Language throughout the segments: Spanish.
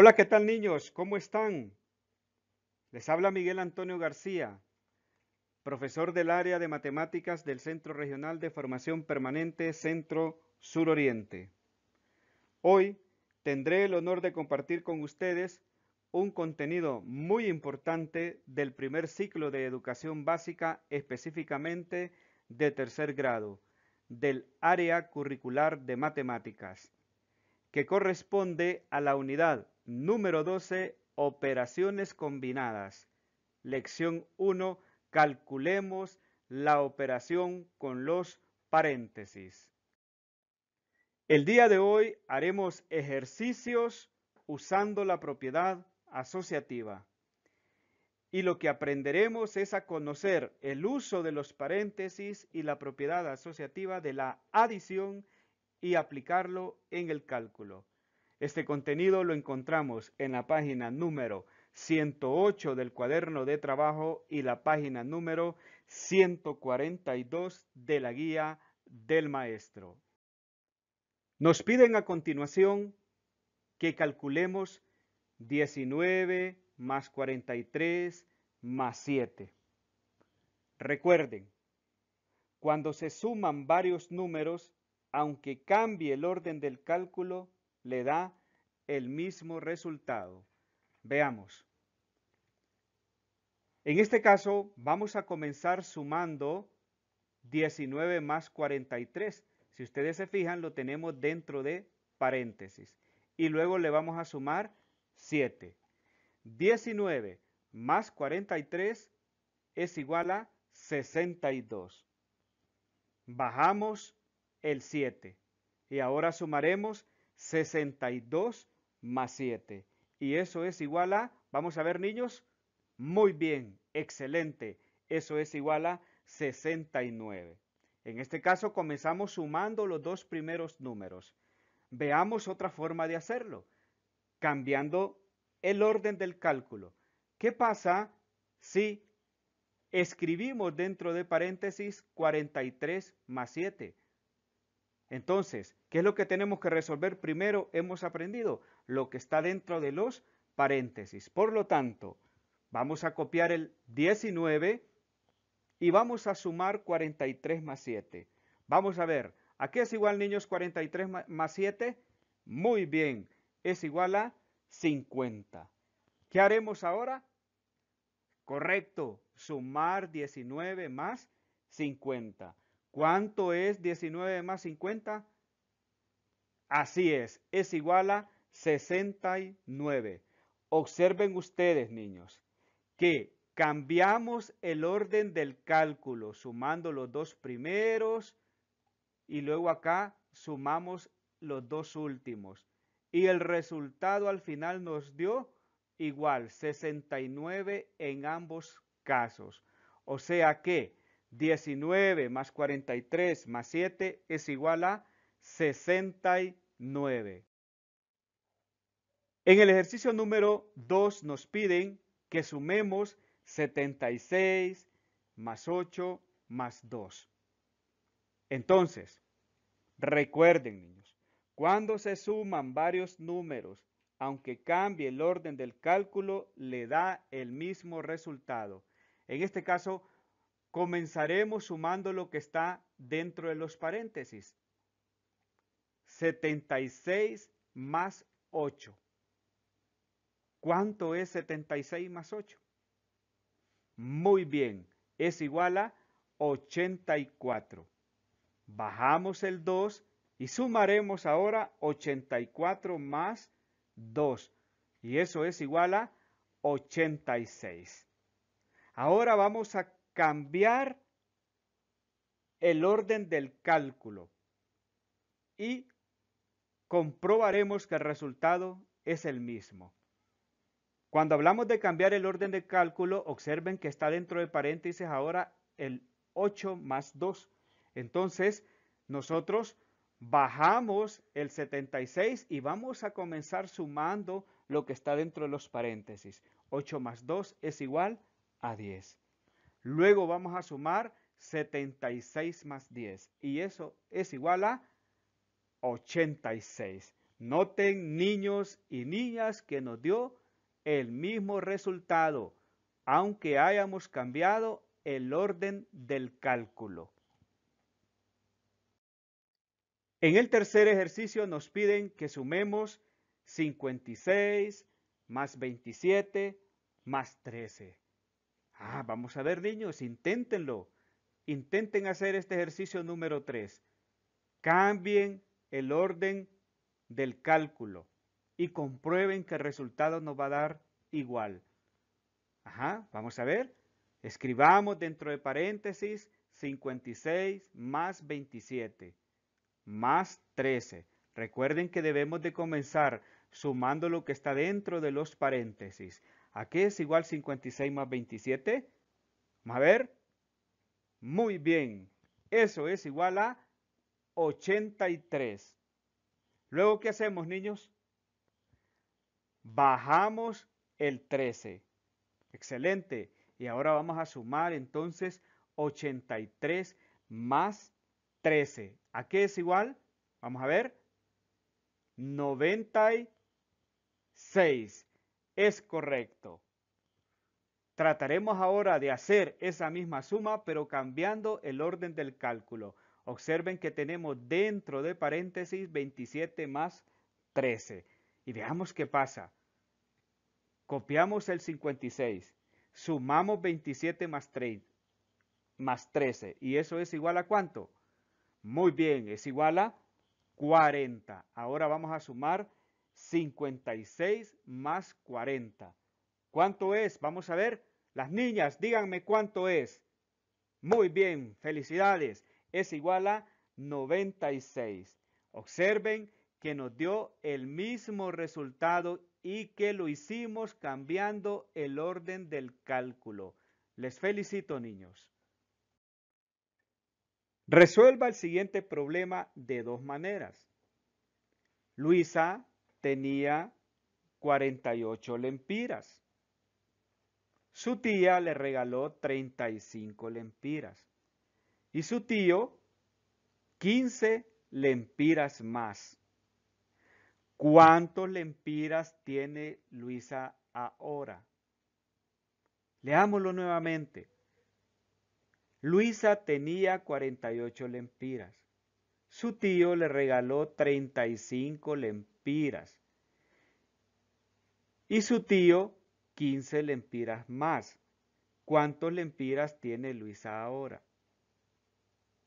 Hola, ¿qué tal niños? ¿Cómo están? Les habla Miguel Antonio García, profesor del área de matemáticas del Centro Regional de Formación Permanente Centro Suroriente. Hoy tendré el honor de compartir con ustedes un contenido muy importante del primer ciclo de educación básica, específicamente de tercer grado, del área curricular de matemáticas, que corresponde a la unidad Número 12. Operaciones combinadas. Lección 1. Calculemos la operación con los paréntesis. El día de hoy haremos ejercicios usando la propiedad asociativa. Y lo que aprenderemos es a conocer el uso de los paréntesis y la propiedad asociativa de la adición y aplicarlo en el cálculo. Este contenido lo encontramos en la página número 108 del cuaderno de trabajo y la página número 142 de la guía del maestro. Nos piden a continuación que calculemos 19 más 43 más 7. Recuerden, cuando se suman varios números, aunque cambie el orden del cálculo, le da el mismo resultado. Veamos. En este caso, vamos a comenzar sumando 19 más 43. Si ustedes se fijan, lo tenemos dentro de paréntesis. Y luego le vamos a sumar 7. 19 más 43 es igual a 62. Bajamos el 7. Y ahora sumaremos 62 más 7. Y eso es igual a, vamos a ver niños, muy bien, excelente. Eso es igual a 69. En este caso comenzamos sumando los dos primeros números. Veamos otra forma de hacerlo, cambiando el orden del cálculo. ¿Qué pasa si escribimos dentro de paréntesis 43 más 7? Entonces, ¿qué es lo que tenemos que resolver? Primero hemos aprendido lo que está dentro de los paréntesis. Por lo tanto, vamos a copiar el 19 y vamos a sumar 43 más 7. Vamos a ver, ¿a qué es igual, niños, 43 más 7? Muy bien, es igual a 50. ¿Qué haremos ahora? Correcto, sumar 19 más 50. ¿Cuánto es 19 más 50? Así es, es igual a 69. Observen ustedes, niños, que cambiamos el orden del cálculo, sumando los dos primeros y luego acá sumamos los dos últimos. Y el resultado al final nos dio igual, 69 en ambos casos. O sea que 19 más 43 más 7 es igual a 69. En el ejercicio número 2 nos piden que sumemos 76 más 8 más 2. Entonces, recuerden niños, cuando se suman varios números, aunque cambie el orden del cálculo, le da el mismo resultado. En este caso, comenzaremos sumando lo que está dentro de los paréntesis. 76 más 8. ¿Cuánto es 76 más 8? Muy bien, es igual a 84. Bajamos el 2 y sumaremos ahora 84 más 2. Y eso es igual a 86. Ahora vamos a cambiar el orden del cálculo y comprobaremos que el resultado es el mismo. Cuando hablamos de cambiar el orden de cálculo, observen que está dentro de paréntesis ahora el 8 más 2. Entonces, nosotros bajamos el 76 y vamos a comenzar sumando lo que está dentro de los paréntesis. 8 más 2 es igual a 10. Luego vamos a sumar 76 más 10 y eso es igual a 86. Noten niños y niñas que nos dio el mismo resultado, aunque hayamos cambiado el orden del cálculo. En el tercer ejercicio nos piden que sumemos 56 más 27 más 13. Ah, vamos a ver niños, inténtenlo. Intenten hacer este ejercicio número 3. Cambien el orden del cálculo y comprueben que el resultado nos va a dar igual. Ajá, vamos a ver. Escribamos dentro de paréntesis 56 más 27 más 13. Recuerden que debemos de comenzar sumando lo que está dentro de los paréntesis. ¿A qué es igual 56 más 27? Vamos a ver. Muy bien. Eso es igual a 83. Luego, ¿qué hacemos, niños? Bajamos el 13. Excelente. Y ahora vamos a sumar entonces 83 más 13. ¿A qué es igual? Vamos a ver. 96 es correcto. Trataremos ahora de hacer esa misma suma, pero cambiando el orden del cálculo. Observen que tenemos dentro de paréntesis 27 más 13. Y veamos qué pasa. Copiamos el 56, sumamos 27 más más 13. ¿Y eso es igual a cuánto? Muy bien, es igual a 40. Ahora vamos a sumar 56 más 40. ¿Cuánto es? Vamos a ver. Las niñas, díganme cuánto es. Muy bien, felicidades. Es igual a 96. Observen que nos dio el mismo resultado y que lo hicimos cambiando el orden del cálculo. Les felicito, niños. Resuelva el siguiente problema de dos maneras. Luisa tenía 48 lempiras. Su tía le regaló 35 lempiras. Y su tío, 15 lempiras más. ¿Cuántos lempiras tiene Luisa ahora? Leámoslo nuevamente. Luisa tenía 48 lempiras. Su tío le regaló 35 lempiras y su tío, 15 lempiras más. ¿Cuántos lempiras tiene Luisa ahora?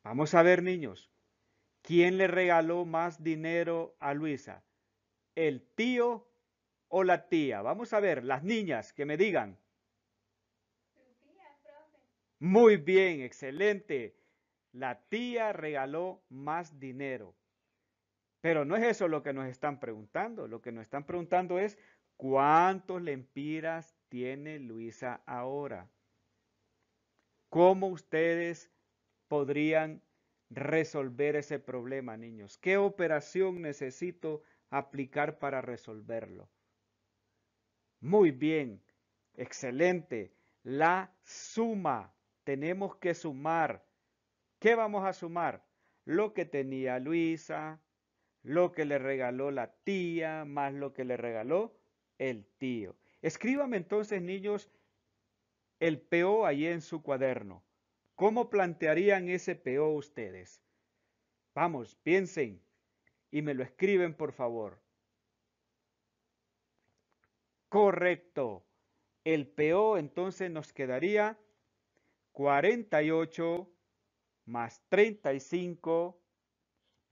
Vamos a ver, niños. ¿Quién le regaló más dinero a Luisa? ¿El tío o la tía? Vamos a ver, las niñas, que me digan. Muy bien, excelente. La tía regaló más dinero. Pero no es eso lo que nos están preguntando. Lo que nos están preguntando es cuántos lempiras tiene Luisa ahora. ¿Cómo ustedes podrían resolver ese problema, niños? ¿Qué operación necesito aplicar para resolverlo? Muy bien, excelente. La suma. Tenemos que sumar. ¿Qué vamos a sumar? Lo que tenía Luisa, lo que le regaló la tía más lo que le regaló el tío. Escríbame entonces, niños, el PO ahí en su cuaderno. ¿Cómo plantearían ese PO ustedes? Vamos, piensen y me lo escriben, por favor. Correcto. El PO entonces nos quedaría 48 más 35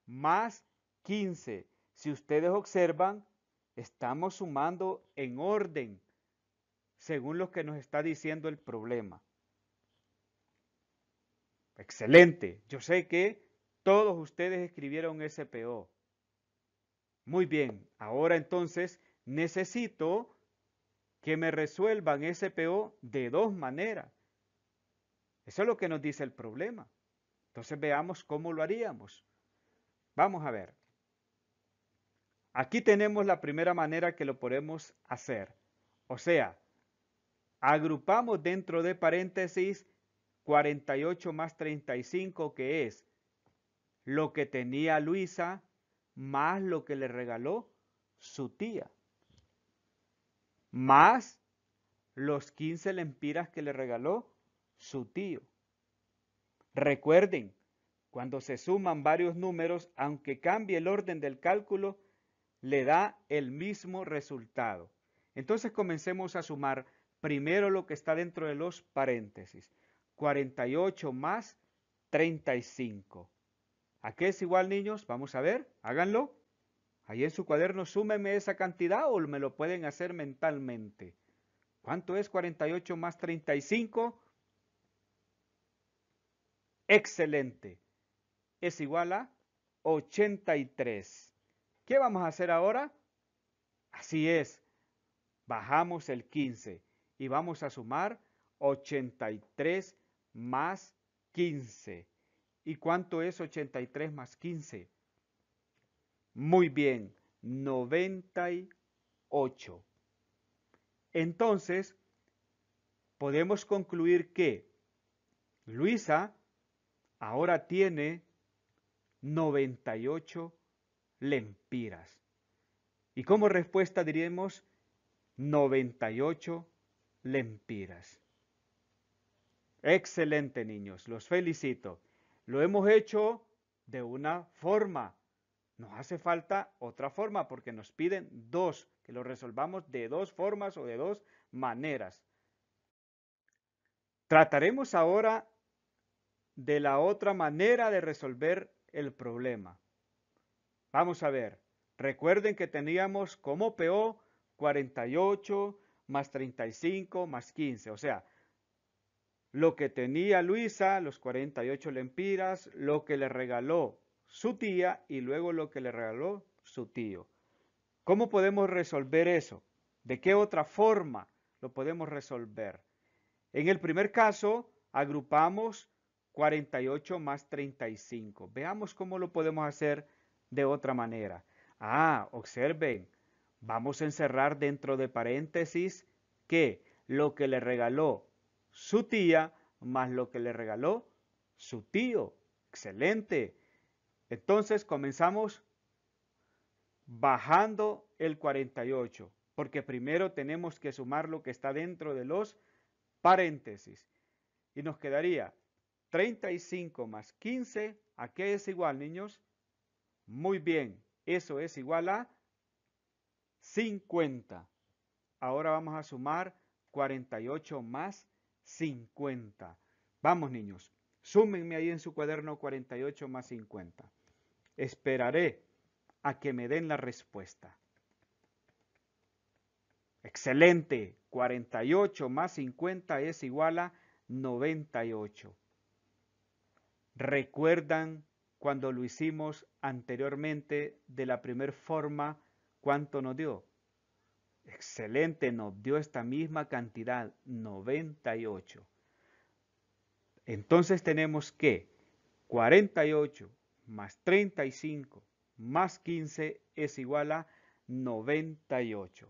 más 15. Si ustedes observan, estamos sumando en orden según lo que nos está diciendo el problema. Excelente. Yo sé que todos ustedes escribieron SPO. Muy bien. Ahora entonces necesito que me resuelvan SPO de dos maneras. Eso es lo que nos dice el problema. Entonces veamos cómo lo haríamos. Vamos a ver. Aquí tenemos la primera manera que lo podemos hacer. O sea, agrupamos dentro de paréntesis 48 más 35 que es lo que tenía Luisa más lo que le regaló su tía. Más los 15 lempiras que le regaló su tío. Recuerden, cuando se suman varios números, aunque cambie el orden del cálculo, le da el mismo resultado. Entonces comencemos a sumar primero lo que está dentro de los paréntesis. 48 más 35. ¿A qué es igual, niños? Vamos a ver, háganlo. Ahí en su cuaderno súmeme esa cantidad o me lo pueden hacer mentalmente. ¿Cuánto es 48 más 35? Excelente. Es igual a 83. ¿Qué vamos a hacer ahora? Así es, bajamos el 15 y vamos a sumar 83 más 15. ¿Y cuánto es 83 más 15? Muy bien, 98. Entonces, podemos concluir que Luisa ahora tiene 98 lempiras. Y como respuesta diríamos 98 lempiras. Excelente niños, los felicito. Lo hemos hecho de una forma. Nos hace falta otra forma porque nos piden dos, que lo resolvamos de dos formas o de dos maneras. Trataremos ahora de la otra manera de resolver el problema. Vamos a ver. Recuerden que teníamos como PO 48 más 35 más 15. O sea, lo que tenía Luisa, los 48 lempiras, lo que le regaló su tía y luego lo que le regaló su tío. ¿Cómo podemos resolver eso? ¿De qué otra forma lo podemos resolver? En el primer caso, agrupamos 48 más 35. Veamos cómo lo podemos hacer de otra manera. Ah, observen, vamos a encerrar dentro de paréntesis que lo que le regaló su tía más lo que le regaló su tío. Excelente. Entonces comenzamos bajando el 48, porque primero tenemos que sumar lo que está dentro de los paréntesis. Y nos quedaría 35 más 15, ¿a qué es igual, niños? Muy bien, eso es igual a 50. Ahora vamos a sumar 48 más 50. Vamos niños, súmenme ahí en su cuaderno 48 más 50. Esperaré a que me den la respuesta. Excelente, 48 más 50 es igual a 98. ¿Recuerdan cuando lo hicimos anteriormente de la primera forma, ¿cuánto nos dio? Excelente, nos dio esta misma cantidad, 98. Entonces tenemos que 48 más 35 más 15 es igual a 98.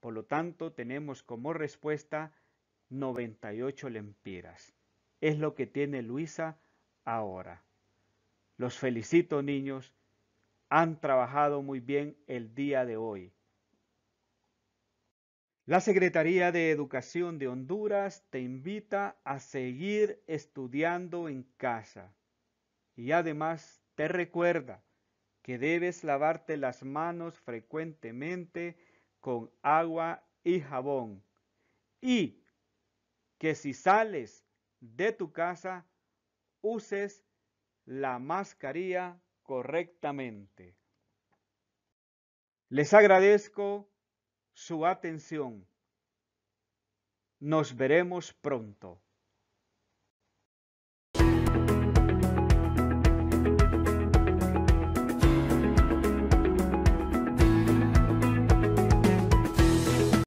Por lo tanto, tenemos como respuesta 98 lempiras. Es lo que tiene Luisa ahora. Los felicito, niños. Han trabajado muy bien el día de hoy. La Secretaría de Educación de Honduras te invita a seguir estudiando en casa y además te recuerda que debes lavarte las manos frecuentemente con agua y jabón y que si sales de tu casa uses la mascarilla correctamente. Les agradezco su atención. Nos veremos pronto.